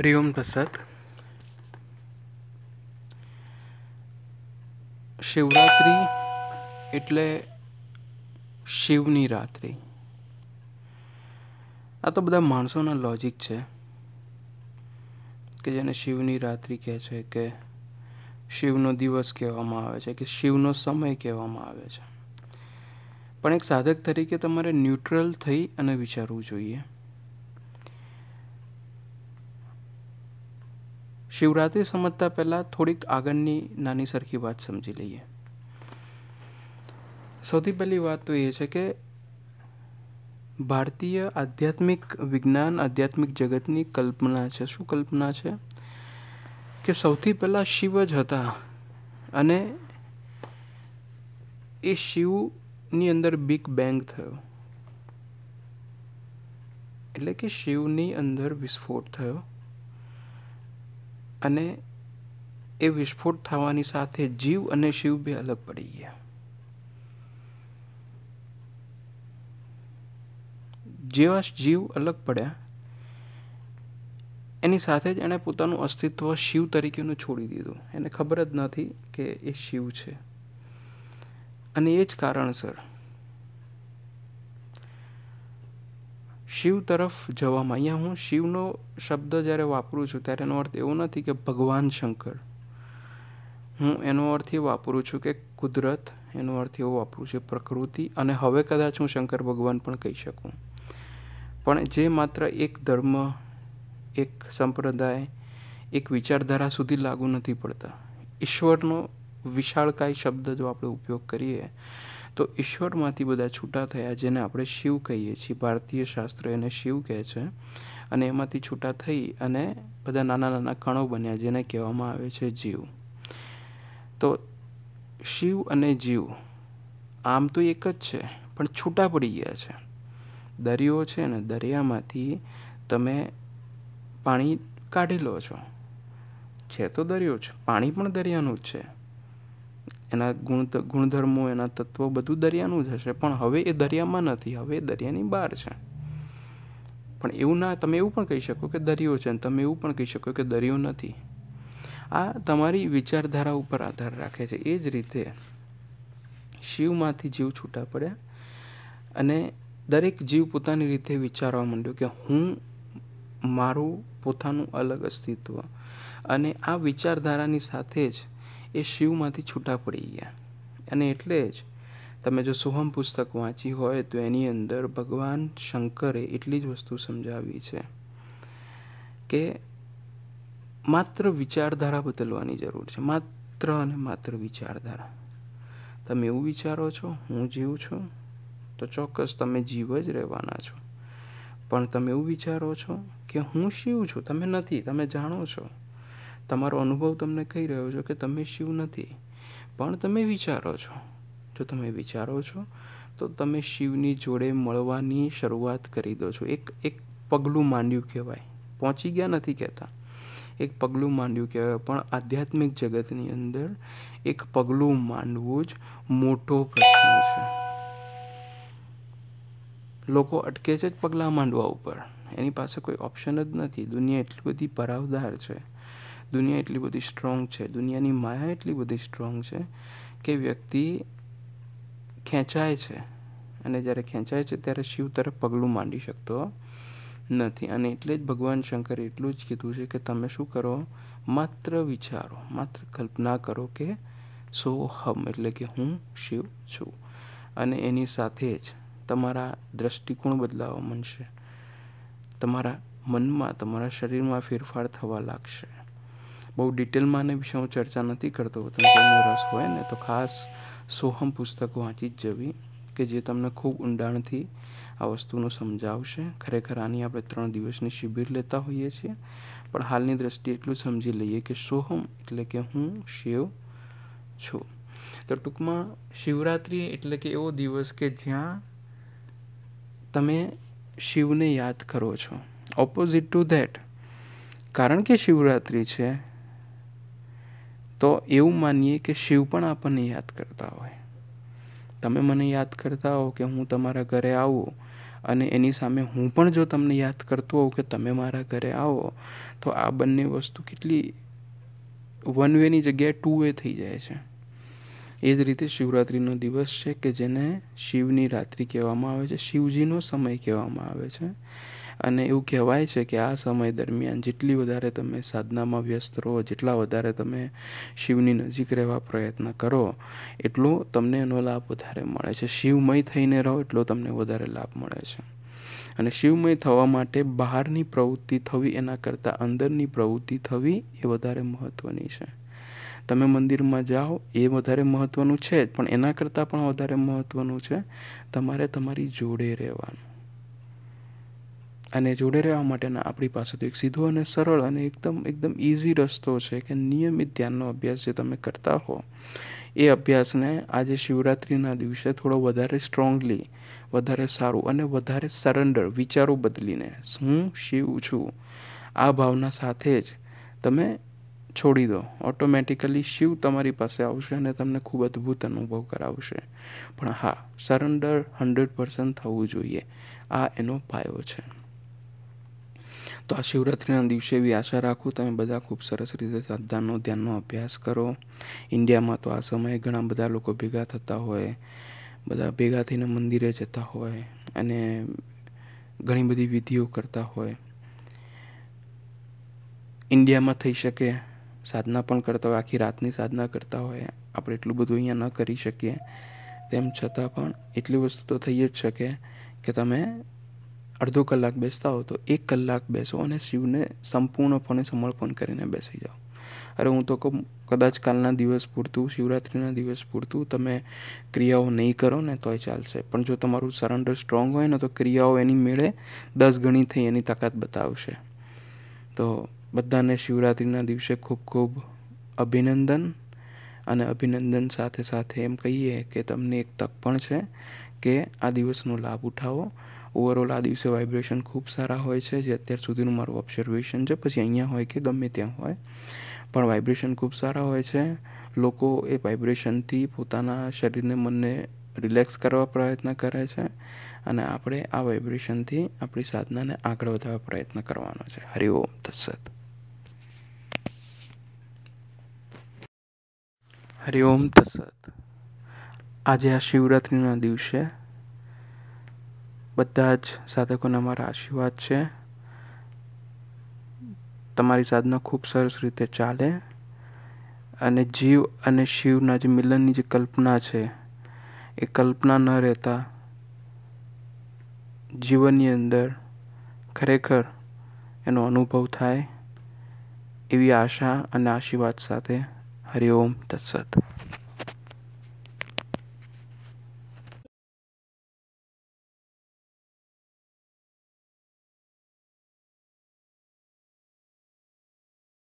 हरि ओम प्रसाद શિવરાત્રિ એટલે શિવની રાત્રિ આ તો બધા માણસોના લોજિક છે કે જેને શિવની રાત્રિ કહે છે કે શિવનો દિવસ કહેવામાં આવે છે કે શિવનો સમય કહેવામાં આવે છે પણ એક સાધક તરીકે તમારે ન્યુટ્રલ થઈ અને વિચારવું જોઈએ શિવરાત્રિ સમજતા પહેલાં થોડીક આગળની નાની સરખી વાત સમજી લઈએ સૌથી પહેલી વાત તો એ છે કે ભારતીય આધ્યાત્મિક વિજ્ઞાન આધ્યાત્મિક જગતની કલ્પના છે શું કલ્પના છે કે સૌથી પહેલાં શિવ જ હતા અને એ શિવની અંદર બિગ બેંગ થયો એટલે કે શિવની અંદર વિસ્ફોટ થયો અને એ વિસ્ફોટ થવાની સાથે જીવ અને શિવ બે અલગ પડી ગયા જેવા જીવ અલગ પડ્યા એની સાથે જ એણે પોતાનું અસ્તિત્વ શિવ તરીકેનું છોડી દીધું એને ખબર જ નથી કે એ શિવ છે અને એ જ કારણસર શિવ તરફ જવામાં અહીંયા હું શિવનો શબ્દ જ્યારે વાપરું છું ત્યારે એનો અર્થ એવો નથી કે ભગવાન શંકર હું એનો અર્થ એ વાપરું છું કે કુદરત એનો અર્થ એવો વાપરું છું પ્રકૃતિ અને હવે કદાચ હું શંકર ભગવાન પણ કહી શકું પણ જે માત્ર એક ધર્મ એક સંપ્રદાય એક વિચારધારા સુધી લાગુ નથી પડતા ઈશ્વરનો વિશાળકાય શબ્દ જો આપણે ઉપયોગ કરીએ તો ઈશ્વરમાંથી બધા છૂટા થયા જેને આપણે શિવ કહીએ છીએ ભારતીય શાસ્ત્ર એને શિવ કહે છે અને એમાંથી છૂટા થઈ અને બધા નાના નાના કણો બન્યા જેને કહેવામાં આવે છે જીવ તો શિવ અને જીવ આમ તો એક જ છે પણ છૂટા પડી ગયા છે દરિયો છે ને દરિયામાંથી તમે પાણી કાઢી લો છો છે તો દરિયો છે પાણી પણ દરિયાનું જ છે એના ગુણ ગુણધર્મો એના તત્વો બધું દરિયાનું જ હશે પણ હવે એ દરિયામાં નથી હવે દરિયાની બહાર છે પણ એવું ના તમે એવું પણ કહી શકો કે દરિયો છે અને તમે એવું પણ કહી શકો કે દરિયો નથી આ તમારી વિચારધારા ઉપર આધાર રાખે છે એ જ રીતે શિવમાંથી જીવ છૂટા પડ્યા અને દરેક જીવ પોતાની રીતે વિચારવા માંડ્યો કે હું મારું પોતાનું અલગ અસ્તિત્વ અને આ વિચારધારાની સાથે જ એ શિવમાંથી છૂટા પડી ગયા અને એટલે જ તમે જો સોહમ પુસ્તક વાંચી હોય તો એની અંદર ભગવાન શંકરે એટલી જ વસ્તુ સમજાવી છે કે માત્ર વિચારધારા બદલવાની જરૂર છે માત્ર અને માત્ર વિચારધારા તમે એવું વિચારો છો હું જીવ છું તો ચોક્કસ તમે જીવ જ રહેવાના છો પણ તમે એવું વિચારો છો કે હું શિવ છું તમે નથી તમે જાણો છો તમારો અનુભવ તમને કહી રહ્યો છો કે તમે શિવ નથી પણ તમે વિચારો છો જો તમે વિચારો છો તો તમે શિવની જોડે મળવાની શરૂઆત કરી દો છો એક એક પગલું માંડ્યું કહેવાય પહોંચી ગયા નથી કહેતા એક પગલું માંડ્યું કહેવાય પણ આધ્યાત્મિક જગતની અંદર એક પગલું માંડવું જ મોટો પ્રશ્ન છે લોકો અટકે છે જ પગલાં માંડવા ઉપર એની પાસે કોઈ ઓપ્શન જ નથી દુનિયા એટલી બધી ભરાવદાર છે દુનિયા એટલી બધી સ્ટ્રોંગ છે દુનિયાની માયા એટલી બધી સ્ટ્રોંગ છે કે વ્યક્તિ ખેંચાય છે અને જ્યારે ખેંચાય છે ત્યારે શિવ તરફ પગલું માંડી શકતો નથી અને એટલે જ ભગવાન શંકરે એટલું જ કીધું છે કે તમે શું કરો માત્ર વિચારો માત્ર કલ્પના કરો કે સો હમ એટલે કે હું શિવ છું અને એની સાથે જ તમારા દ્રષ્ટિકોણ બદલાવા મળશે તમારા મનમાં તમારા શરીરમાં ફેરફાર થવા લાગશે બહુ ડિટેલમાં આને વિશે હું ચર્ચા નથી કરતો તમને રસ હોય ને તો ખાસ સોહમ પુસ્તક વાંચી જ જવી કે જે તમને ખૂબ ઊંડાણથી આ વસ્તુનું સમજાવશે ખરેખર આની આપણે ત્રણ દિવસની શિબિર લેતા હોઈએ છીએ પણ હાલની દ્રષ્ટિએ એટલું સમજી લઈએ કે સોહમ એટલે કે હું શિવ છું તો ટૂંકમાં શિવરાત્રિ એટલે કે એવો દિવસ કે જ્યાં તમે શિવને યાદ કરો છો ઓપોઝિટ ટુ ધેટ કારણ કે શિવરાત્રિ છે તો એવું માનીએ કે શિવ પણ આપણને યાદ કરતા હોય તમે મને યાદ કરતા હો કે હું તમારા ઘરે આવું અને એની સામે હું પણ જો તમને યાદ કરતો હોઉં કે તમે મારા ઘરે આવો તો આ બંને વસ્તુ કેટલી વન વેની જગ્યાએ ટુ વે થઈ જાય છે એ જ રીતે શિવરાત્રિનો દિવસ છે કે જેને શિવની રાત્રિ કહેવામાં આવે છે શિવજીનો સમય કહેવામાં આવે છે અને એવું કહેવાય છે કે આ સમય દરમિયાન જેટલી વધારે તમે સાધનામાં વ્યસ્ત રહો જેટલા વધારે તમે શિવની નજીક રહેવા પ્રયત્ન કરો એટલો તમને એનો લાભ વધારે મળે છે શિવમય થઈને રહો એટલો તમને વધારે લાભ મળે છે અને શિવમય થવા માટે બહારની પ્રવૃત્તિ થવી એના કરતાં અંદરની પ્રવૃત્તિ થવી એ વધારે મહત્ત્વની છે તમે મંદિરમાં જાઓ એ વધારે મહત્ત્વનું છે જ પણ એના કરતાં પણ વધારે મહત્ત્વનું છે તમારે તમારી જોડે રહેવાનું અને જોડે રહેવા માટેના આપણી પાસે તો એક સીધો અને સરળ અને એકદમ એકદમ ઇઝી રસ્તો છે કે નિયમિત ધ્યાનનો અભ્યાસ જે તમે કરતા હો એ અભ્યાસને આજે શિવરાત્રિના દિવસે થોડો વધારે સ્ટ્રોંગલી વધારે સારું અને વધારે સરેન્ડર વિચારો બદલીને હું શિવ છું આ ભાવના સાથે જ તમે છોડી દો ઓટોમેટિકલી શિવ તમારી પાસે આવશે અને તમને ખૂબ અદ્ભુત અનુભવ કરાવશે પણ હા સરેન્ડર હંડ્રેડ પર્સન્ટ થવું જોઈએ આ એનો પાયો છે તો આ શિવરાત્રિના દિવસે એવી આશા રાખું તમે બધા ખૂબ સરસ રીતે સાધનાનો ધ્યાનનો અભ્યાસ કરો ઇન્ડિયામાં તો આ સમયે ઘણા બધા લોકો ભેગા થતા હોય બધા ભેગા થઈને મંદિરે જતા હોય અને ઘણી બધી વિધિઓ કરતા હોય ઇન્ડિયામાં થઈ શકે સાધના પણ કરતા હોય આખી રાતની સાધના કરતા હોય આપણે એટલું બધું અહીંયા ન કરી શકીએ તેમ છતાં પણ એટલી વસ્તુ તો થઈ જ શકે કે તમે અડધો કલાક બેસતા હો તો એક કલાક બેસો અને શિવને સંપૂર્ણપણે સમર્પણ કરીને બેસી જાઓ અરે હું તો કહું કદાચ કાલના દિવસ પૂરતું શિવરાત્રિના દિવસ પૂરતું તમે ક્રિયાઓ નહીં કરો ને તોય ચાલશે પણ જો તમારું સરેન્ડર સ્ટ્રોંગ હોય ને તો ક્રિયાઓ એની મેળે દસ ગણી થઈ એની તાકાત બતાવશે તો બધાને શિવરાત્રિના દિવસે ખૂબ ખૂબ અભિનંદન અને અભિનંદન સાથે સાથે એમ કહીએ કે તમને એક તક પણ છે કે આ દિવસનો લાભ ઉઠાવો ઓવરઓલ આ દિવસે વાઇબ્રેશન ખૂબ સારા હોય છે જે અત્યાર સુધીનું મારું ઓબ્ઝર્વેશન છે પછી અહીંયા હોય કે ગમે ત્યાં હોય પણ વાઇબ્રેશન ખૂબ સારા હોય છે લોકો એ વાઇબ્રેશનથી પોતાના શરીરને મનને રિલેક્સ કરવા પ્રયત્ન કરે છે અને આપણે આ વાઇબ્રેશનથી આપણી સાધનાને આગળ વધારવા પ્રયત્ન કરવાનો છે હરિઓમ તત્સત હરિઓમ તત્સત આજે આ શિવરાત્રિના દિવસે બધા જ સાધકોને મારા આશીર્વાદ છે તમારી સાધના ખૂબ સરસ રીતે ચાલે અને જીવ અને શિવના જે મિલનની જે કલ્પના છે એ કલ્પના ન રહેતા જીવનની અંદર ખરેખર એનો અનુભવ થાય એવી આશા અને આશીર્વાદ સાથે હરિઓમ તત્સત